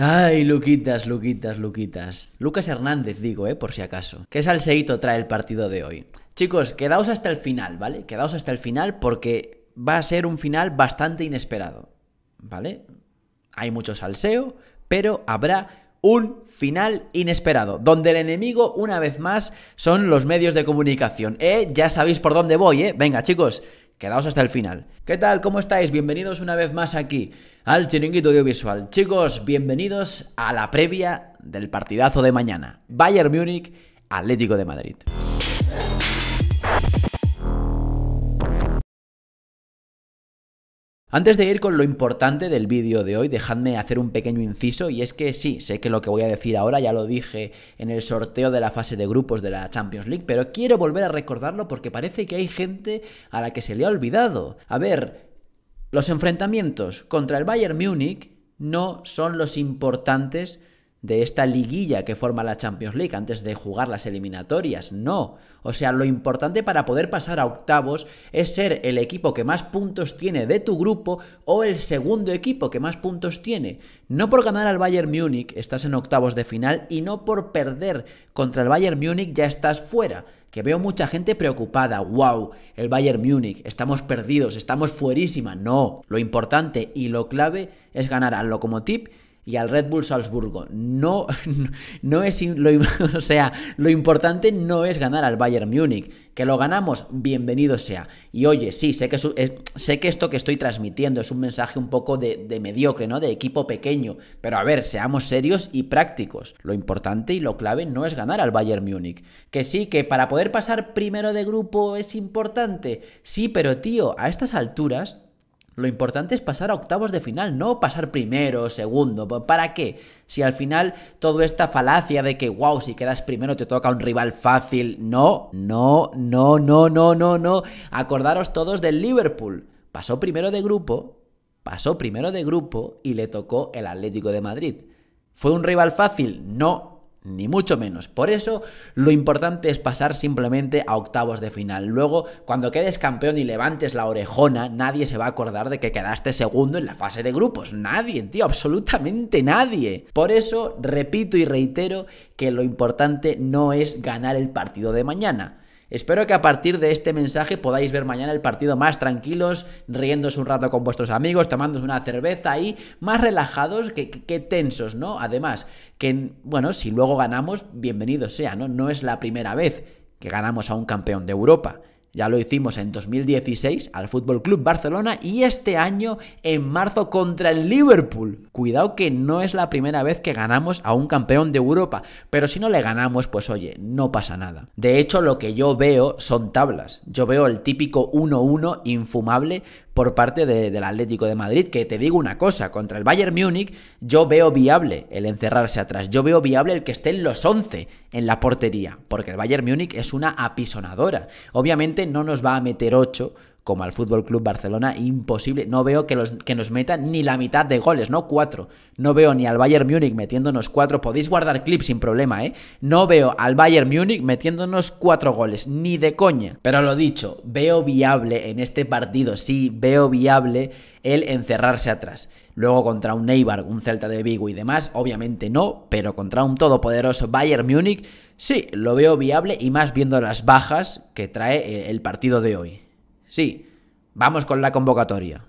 Ay, Luquitas, Luquitas, Luquitas. Lucas Hernández, digo, eh, por si acaso. ¿Qué Salseito trae el partido de hoy. Chicos, quedaos hasta el final, ¿vale? Quedaos hasta el final porque va a ser un final bastante inesperado, ¿vale? Hay mucho salseo, pero habrá un final inesperado, donde el enemigo, una vez más, son los medios de comunicación. ¿Eh? Ya sabéis por dónde voy, ¿eh? Venga, chicos, quedaos hasta el final. ¿Qué tal? ¿Cómo estáis? Bienvenidos una vez más aquí al chiringuito audiovisual. Chicos, bienvenidos a la previa del partidazo de mañana. Bayern Múnich, Atlético de Madrid. Antes de ir con lo importante del vídeo de hoy, dejadme hacer un pequeño inciso y es que sí, sé que lo que voy a decir ahora ya lo dije en el sorteo de la fase de grupos de la Champions League, pero quiero volver a recordarlo porque parece que hay gente a la que se le ha olvidado. A ver, los enfrentamientos contra el Bayern Múnich no son los importantes de esta liguilla que forma la Champions League antes de jugar las eliminatorias. No. O sea, lo importante para poder pasar a octavos es ser el equipo que más puntos tiene de tu grupo o el segundo equipo que más puntos tiene. No por ganar al Bayern Múnich estás en octavos de final y no por perder contra el Bayern Múnich ya estás fuera que veo mucha gente preocupada, wow, el Bayern Múnich, estamos perdidos, estamos fuerísima. No, lo importante y lo clave es ganar al Lokomotiv y al Red Bull Salzburgo. No, no es lo, o sea, lo importante no es ganar al Bayern Múnich. Que lo ganamos, bienvenido sea. Y oye, sí, sé que, sé que esto que estoy transmitiendo es un mensaje un poco de, de mediocre, ¿no? De equipo pequeño. Pero a ver, seamos serios y prácticos. Lo importante y lo clave no es ganar al Bayern Múnich. Que sí, que para poder pasar primero de grupo es importante. Sí, pero tío, a estas alturas lo importante es pasar a octavos de final, no pasar primero, segundo. ¿Para qué? Si al final toda esta falacia de que, wow, si quedas primero te toca un rival fácil. No, no, no, no, no, no, no. Acordaros todos del Liverpool. Pasó primero de grupo, pasó primero de grupo y le tocó el Atlético de Madrid. ¿Fue un rival fácil? No, ni mucho menos. Por eso lo importante es pasar simplemente a octavos de final. Luego, cuando quedes campeón y levantes la orejona, nadie se va a acordar de que quedaste segundo en la fase de grupos. Nadie, tío, absolutamente nadie. Por eso, repito y reitero que lo importante no es ganar el partido de mañana Espero que a partir de este mensaje podáis ver mañana el partido más tranquilos, riéndose un rato con vuestros amigos, tomándose una cerveza y más relajados que, que, tensos, ¿no? Además, que, bueno, si luego ganamos, bienvenido sea, ¿no? No es la primera vez que ganamos a un campeón de Europa. Ya lo hicimos en 2016 al Fútbol Club Barcelona y este año en marzo contra el Liverpool. Cuidado que no es la primera vez que ganamos a un campeón de Europa, pero si no le ganamos, pues oye, no pasa nada. De hecho, lo que yo veo son tablas. Yo veo el típico 1-1 infumable, por parte del Atlético de Madrid, que te digo una cosa, contra el Bayern Múnich yo veo viable el encerrarse atrás, yo veo viable el que estén los 11 en la portería, porque el Bayern Múnich es una apisonadora. Obviamente no nos va a meter 8 como al Fútbol Club Barcelona, imposible. No veo que, los, que nos metan ni la mitad de goles, no cuatro. No veo ni al Bayern Múnich metiéndonos cuatro. Podéis guardar clips sin problema, ¿eh? No veo al Bayern Múnich metiéndonos cuatro goles, ni de coña. Pero lo dicho, veo viable en este partido, sí, veo viable el encerrarse atrás. Luego contra un Eibar, un Celta de Vigo y demás, obviamente no, pero contra un todopoderoso Bayern Múnich, sí, lo veo viable y más viendo las bajas que trae el partido de hoy. Sí, vamos con la convocatoria.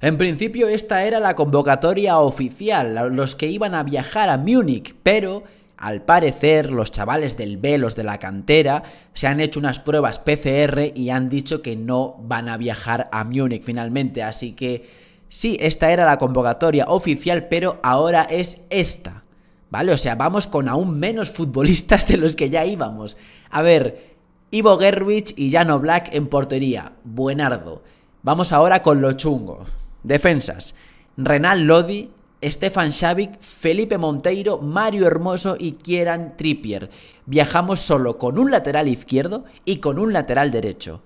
En principio esta era la convocatoria oficial, los que iban a viajar a Múnich, pero al parecer los chavales del B, los de la cantera se han hecho unas pruebas PCR y han dicho que no van a viajar a Múnich finalmente, así que sí, esta era la convocatoria oficial, pero ahora es esta. ¿Vale? O sea, vamos con aún menos futbolistas de los que ya íbamos. A ver, Ivo Gerwich y Jano Black en portería. Buenardo. Vamos ahora con lo chungo. Defensas. Renal Lodi, Stefan Shavik, Felipe Monteiro, Mario Hermoso y Kieran Trippier. Viajamos solo con un lateral izquierdo y con un lateral derecho.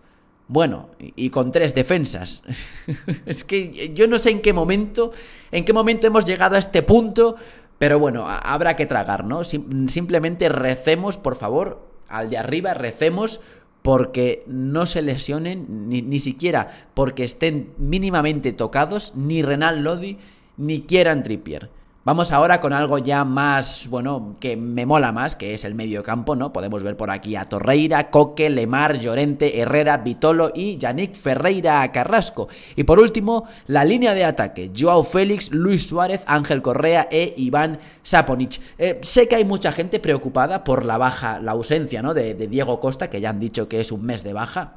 Bueno, y con tres defensas. es que yo no sé en qué momento, en qué momento hemos llegado a este punto, pero bueno, habrá que tragar, ¿no? simplemente recemos, por favor, al de arriba, recemos porque no se lesionen, ni, siquiera porque estén mínimamente tocados, ni Renal Lodi, ni quieran Trippier. Vamos ahora con algo ya más, bueno, que me mola más, que es el medio campo, ¿no? Podemos ver por aquí a Torreira, Coque, Lemar, Llorente, Herrera, Vitolo y Yannick Ferreira Carrasco. Y por último, la línea de ataque, Joao Félix, Luis Suárez, Ángel Correa e Iván Saponich. Eh, sé que hay mucha gente preocupada por la baja, la ausencia, ¿no? de Diego Costa, que ya han dicho que es un mes de baja,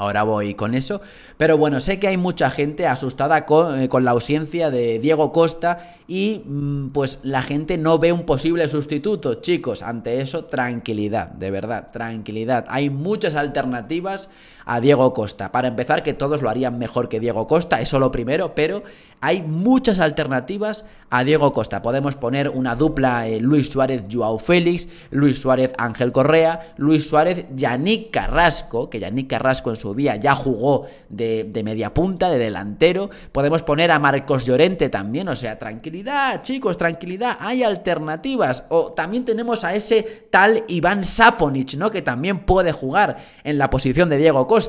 Ahora voy con eso. Pero bueno, sé que hay mucha gente asustada con, eh, la ausencia de Diego Costa y mm, pues la gente no ve un posible sustituto. Chicos, ante eso, tranquilidad, de verdad, tranquilidad. Hay muchas alternativas a Diego Costa. Para empezar, que todos lo harían mejor que Diego Costa, eso lo primero, pero hay muchas alternativas a Diego Costa. Podemos poner una dupla eh, Luis Suárez, Joao Félix, Luis Suárez, Ángel Correa, Luis Suárez, Yannick Carrasco, que Yannick Carrasco en su día ya jugó de, media punta, de delantero. Podemos poner a Marcos Llorente también, o sea, tranquilidad, chicos, tranquilidad, hay alternativas. O también tenemos a ese tal Iván Saponich, ¿no? Que también puede jugar en la posición de Diego Costa.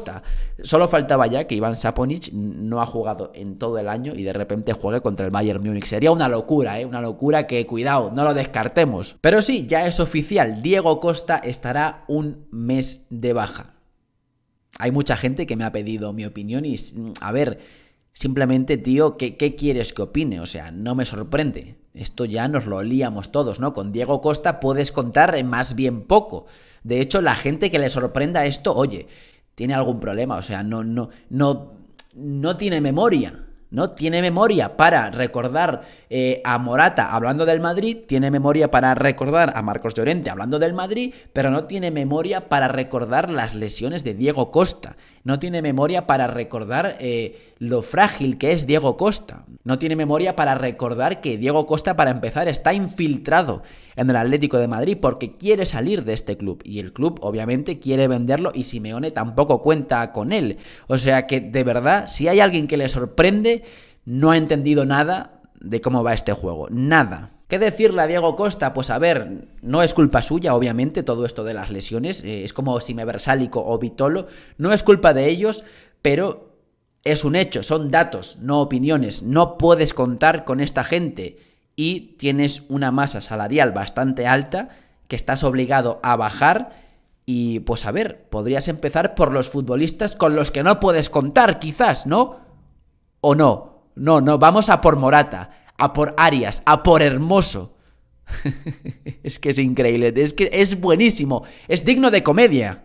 Solo faltaba ya que Iván Saponich no ha jugado en todo el año y de repente juegue contra el Bayern Múnich. Sería una locura, ¿eh? Una locura que, cuidado, no lo descartemos. Pero sí, ya es oficial. Diego Costa estará un mes de baja. Hay mucha gente que me ha pedido mi opinión y, mm, a ver, simplemente, tío, ¿qué, ¿qué, quieres que opine? O sea, no me sorprende. Esto ya nos lo olíamos todos, ¿no? Con Diego Costa puedes contar más bien poco. De hecho, la gente que le sorprenda esto, oye, tiene algún problema, o sea, no, no, no, no tiene memoria. No tiene memoria para recordar eh, a Morata hablando del Madrid, tiene memoria para recordar a Marcos Llorente hablando del Madrid, pero no tiene memoria para recordar las lesiones de Diego Costa. No tiene memoria para recordar eh, lo frágil que es Diego Costa. No tiene memoria para recordar que Diego Costa, para empezar, está infiltrado en el Atlético de Madrid porque quiere salir de este club. Y el club, obviamente, quiere venderlo y Simeone tampoco cuenta con él. O sea que, de verdad, si hay alguien que le sorprende, no ha entendido nada de cómo va este juego. Nada. ¿Qué decirle a Diego Costa? Pues a ver, no es culpa suya, obviamente, todo esto de las lesiones. Eh, es como si me Versálico o Vitolo. No es culpa de ellos, pero es un hecho, son datos, no opiniones. No puedes contar con esta gente. Y tienes una masa salarial bastante alta que estás obligado a bajar. Y pues a ver, podrías empezar por los futbolistas con los que no puedes contar, quizás, ¿no? ¿O no? No, no, vamos a por Morata a por Arias, a por Hermoso. es que es increíble, es que es buenísimo, es digno de comedia.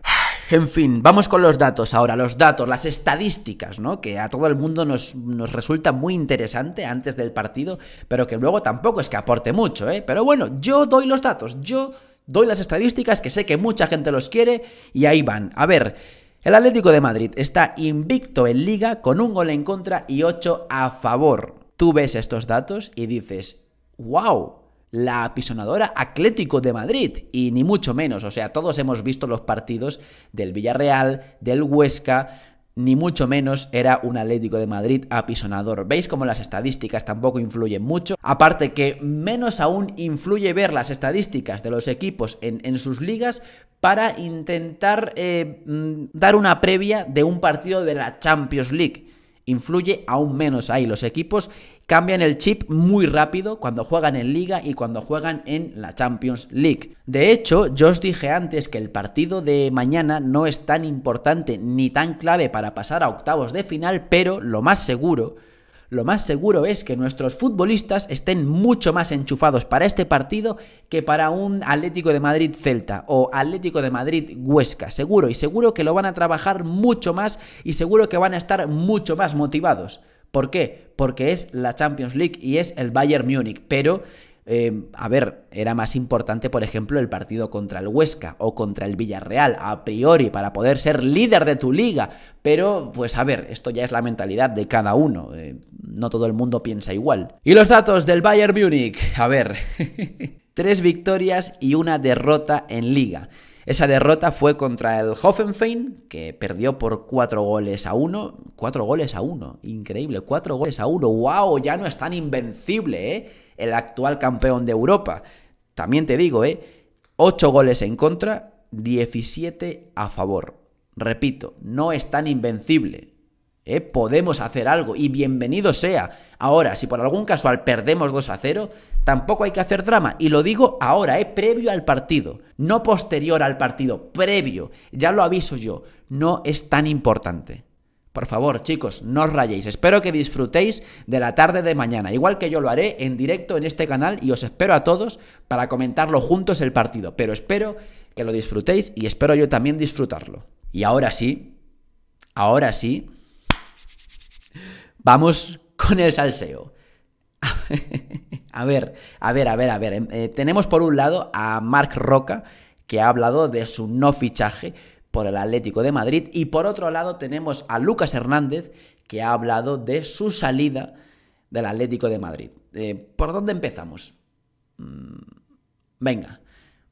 En fin, vamos con los datos ahora, los datos, las estadísticas, ¿no? Que a todo el mundo nos, resulta muy interesante antes del partido, pero que luego tampoco es que aporte mucho, ¿eh? Pero bueno, yo doy los datos, yo doy las estadísticas que sé que mucha gente los quiere y ahí van. A ver, el Atlético de Madrid está invicto en liga con un gol en contra y ocho a favor tú ves estos datos y dices, wow, la apisonadora Atlético de Madrid, y ni mucho menos, o sea, todos hemos visto los partidos del Villarreal, del Huesca, ni mucho menos era un Atlético de Madrid apisonador. ¿Veis cómo las estadísticas tampoco influyen mucho? Aparte que menos aún influye ver las estadísticas de los equipos en, sus ligas para intentar eh, mm, dar una previa de un partido de la Champions League influye aún menos ahí. Los equipos cambian el chip muy rápido cuando juegan en liga y cuando juegan en la Champions League. De hecho, yo os dije antes que el partido de mañana no es tan importante ni tan clave para pasar a octavos de final, pero lo más seguro lo más seguro es que nuestros futbolistas estén mucho más enchufados para este partido que para un Atlético de Madrid Celta o Atlético de Madrid Huesca, seguro, y seguro que lo van a trabajar mucho más y seguro que van a estar mucho más motivados. ¿Por qué? Porque es la Champions League y es el Bayern Múnich, pero eh, a ver, era más importante, por ejemplo, el partido contra el Huesca o contra el Villarreal, a priori, para poder ser líder de tu liga. Pero, pues a ver, esto ya es la mentalidad de cada uno. Eh, no todo el mundo piensa igual. Y los datos del Bayern Múnich. A ver, tres victorias y una derrota en liga. Esa derrota fue contra el Hoffenheim, que perdió por 4 goles a 1. 4 goles a 1, increíble, 4 goles a 1. ¡Wow! Ya no es tan invencible, ¿eh? El actual campeón de Europa. También te digo, ¿eh? 8 goles en contra, 17 a favor. Repito, no es tan invencible. ¿eh? Podemos hacer algo y bienvenido sea. Ahora, si por algún casual perdemos 2 a 0, tampoco hay que hacer drama. Y lo digo ahora, ¿eh? previo al partido, no posterior al partido, previo. Ya lo aviso yo, no es tan importante. Por favor, chicos, no os rayéis. Espero que disfrutéis de la tarde de mañana, igual que yo lo haré en directo en este canal y os espero a todos para comentarlo juntos el partido. Pero espero que lo disfrutéis y espero yo también disfrutarlo. Y ahora sí, ahora sí, Vamos con el salseo. a ver, a ver, a ver, a ver. Em, eh, tenemos por un lado a Marc Roca, que ha hablado de su no fichaje por el Atlético de Madrid. Y por otro lado tenemos a Lucas Hernández, que ha hablado de su salida del Atlético de Madrid. Eh, ¿Por dónde empezamos? Mm, venga,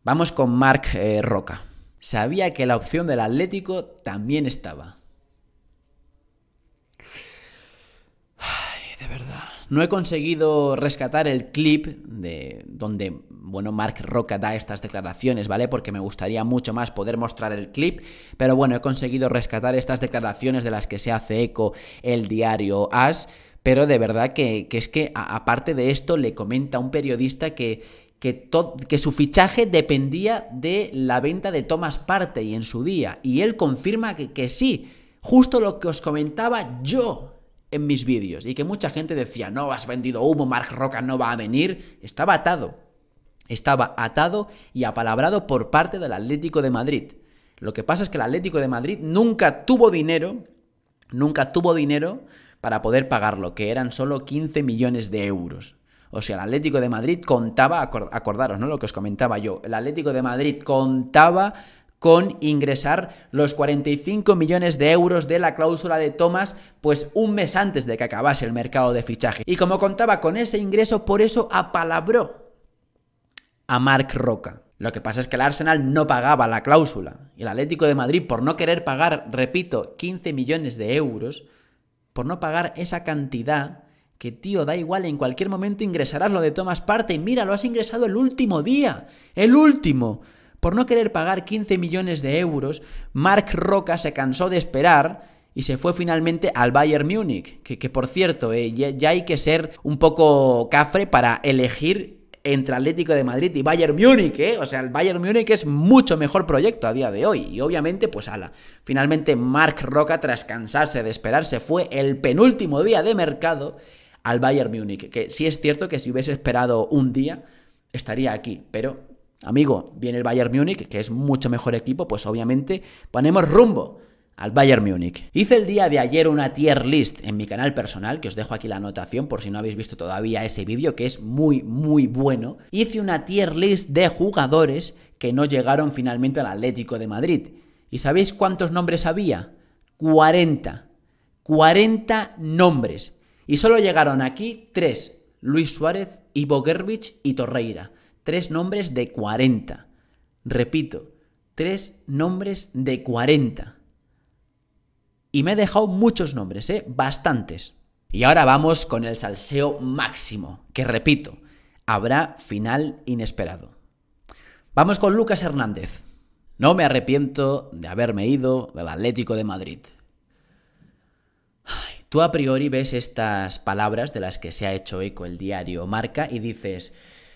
vamos con Marc eh, Roca. Sabía que la opción del Atlético también estaba. No he conseguido rescatar el clip de donde, bueno, Mark Roca da estas declaraciones, ¿vale? Porque me gustaría mucho más poder mostrar el clip, pero bueno, he conseguido rescatar estas declaraciones de las que se hace eco el diario As. Pero de verdad que, es que, aparte de esto, le comenta un periodista que, que, que, su fichaje dependía de la venta de Thomas Partey en su día. Y él confirma que, que sí, justo lo que os comentaba yo en mis vídeos y que mucha gente decía, no, has vendido humo, Mark Roca no va a venir, estaba atado. Estaba atado y apalabrado por parte del Atlético de Madrid. Lo que pasa es que el Atlético de Madrid nunca tuvo dinero, nunca tuvo dinero para poder pagarlo, que eran solo 15 millones de euros. O sea, el Atlético de Madrid contaba, acordaros, ¿no? Lo que os comentaba yo, el Atlético de Madrid contaba con ingresar los 45 millones de euros de la cláusula de Thomas pues un mes antes de que acabase el mercado de fichaje. Y como contaba con ese ingreso, por eso apalabró a Mark Roca. Lo que pasa es que el Arsenal no pagaba la cláusula. Y el Atlético de Madrid, por no querer pagar, repito, 15 millones de euros, por no pagar esa cantidad, que tío, da igual, en cualquier momento ingresarás lo de Thomas Parte. Mira, lo has ingresado el último día. El último. Por no querer pagar 15 millones de euros, Mark Roca se cansó de esperar y se fue finalmente al Bayern Múnich, que, que por cierto, eh, ya, hay que ser un poco cafre para elegir entre Atlético de Madrid y Bayern Múnich, ¿eh? O sea, el Bayern Múnich es mucho mejor proyecto a día de hoy. Y obviamente, pues ala. Finalmente, Mark Roca, tras cansarse de esperar, se fue el penúltimo día de mercado al Bayern Múnich. Que sí es cierto que si hubiese esperado un día, estaría aquí. Pero Amigo, viene el Bayern Múnich, que es mucho mejor equipo, pues obviamente ponemos rumbo al Bayern Múnich. Hice el día de ayer una tier list en mi canal personal, que os dejo aquí la anotación por si no habéis visto todavía ese vídeo, que es muy, muy bueno. Hice una tier list de jugadores que no llegaron finalmente al Atlético de Madrid. ¿Y sabéis cuántos nombres había? 40. 40 nombres. Y solo llegaron aquí tres: Luis Suárez, Ivo Gervich y Torreira tres nombres de 40. Repito, tres nombres de 40. Y me he dejado muchos nombres, ¿eh? Bastantes. Y ahora vamos con el salseo máximo, que repito, habrá final inesperado. Vamos con Lucas Hernández. No me arrepiento de haberme ido del Atlético de Madrid. tú a priori ves estas palabras de las que se ha hecho eco el diario Marca y dices,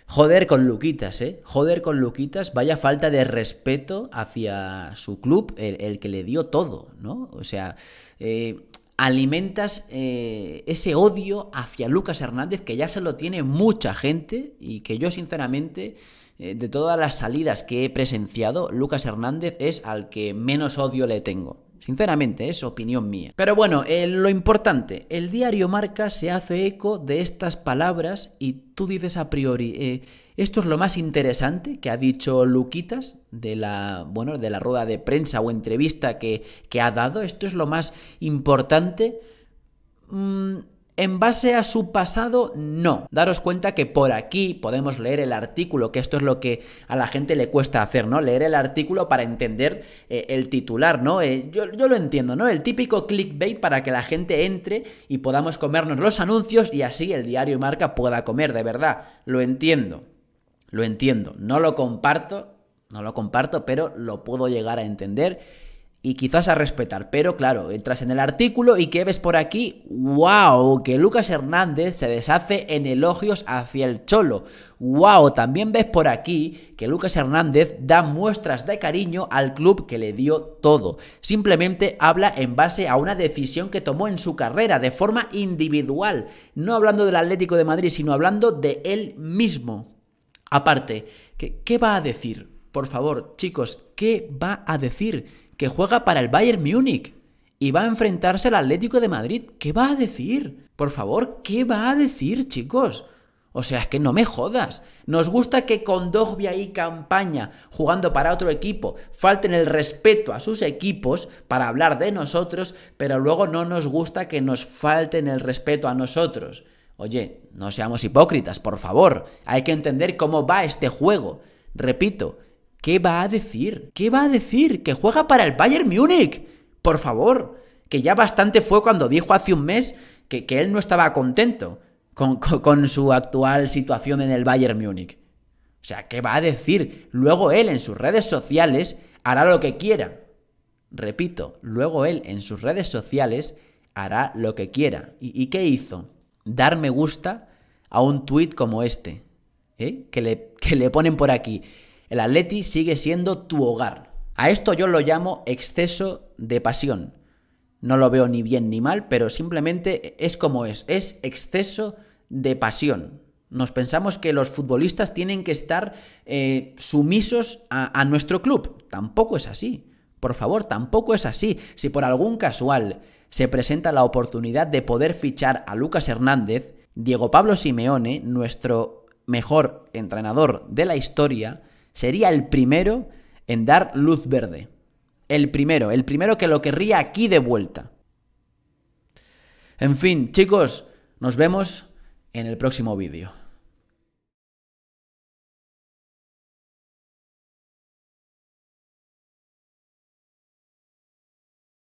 Joder con Luquitas, ¿eh? Joder con Luquitas, vaya falta de respeto hacia su club, el, que le dio todo, ¿no? O sea, eh, alimentas eh, ese odio hacia Lucas Hernández que ya se lo tiene mucha gente y que yo sinceramente eh, de todas las salidas que he presenciado, Lucas Hernández es al que menos odio le tengo. Sinceramente, es opinión mía. Pero bueno, eh, lo importante, el diario Marca se hace eco de estas palabras y tú dices a priori, eh, esto es lo más interesante que ha dicho Luquitas de la, bueno, de la rueda de prensa o entrevista que, ha dado, esto es lo más importante. Mm, en base a su pasado, no. Daros cuenta que por aquí podemos leer el artículo, que esto es lo que a la gente le cuesta hacer, ¿no? Leer el artículo para entender eh, el titular, ¿no? Eh, yo, yo, lo entiendo, ¿no? El típico clickbait para que la gente entre y podamos comernos los anuncios y así el diario y marca pueda comer, de verdad. Lo entiendo. Lo entiendo. No lo comparto, no lo comparto, pero lo puedo llegar a entender y quizás a respetar. Pero claro, entras en el artículo y ¿qué ves por aquí, wow, que Lucas Hernández se deshace en elogios hacia el cholo. Wow, también ves por aquí que Lucas Hernández da muestras de cariño al club que le dio todo. Simplemente habla en base a una decisión que tomó en su carrera de forma individual, no hablando del Atlético de Madrid, sino hablando de él mismo. Aparte, ¿qué, qué va a decir? Por favor, chicos, ¿qué va a decir? que juega para el Bayern Múnich y va a enfrentarse al Atlético de Madrid. ¿Qué va a decir? Por favor, ¿qué va a decir, chicos? O sea, es que no me jodas. Nos gusta que con Dogbia y campaña, jugando para otro equipo, falten el respeto a sus equipos para hablar de nosotros, pero luego no nos gusta que nos falten el respeto a nosotros. Oye, no seamos hipócritas, por favor. Hay que entender cómo va este juego. Repito, ¿Qué va a decir? ¿Qué va a decir? Que juega para el Bayern Múnich. Por favor, que ya bastante fue cuando dijo hace un mes que, él no estaba contento con, su actual situación en el Bayern Múnich. O sea, ¿qué va a decir? Luego él en sus redes sociales hará lo que quiera. Repito, luego él en sus redes sociales hará lo que quiera. ¿Y, qué hizo? Dar me gusta a un tuit como este, ¿eh? que, le, que le ponen por aquí. El Atleti sigue siendo tu hogar. A esto yo lo llamo exceso de pasión. No lo veo ni bien ni mal, pero simplemente es como es, es exceso de pasión. Nos pensamos que los futbolistas tienen que estar eh, sumisos a nuestro club. Tampoco es así. Por favor, tampoco es así. Si por algún casual se presenta la oportunidad de poder fichar a Lucas Hernández, Diego Pablo Simeone, nuestro mejor entrenador de la historia, sería el primero en dar luz verde. El primero, el primero que lo querría aquí de vuelta. En fin, chicos, nos vemos en el próximo vídeo.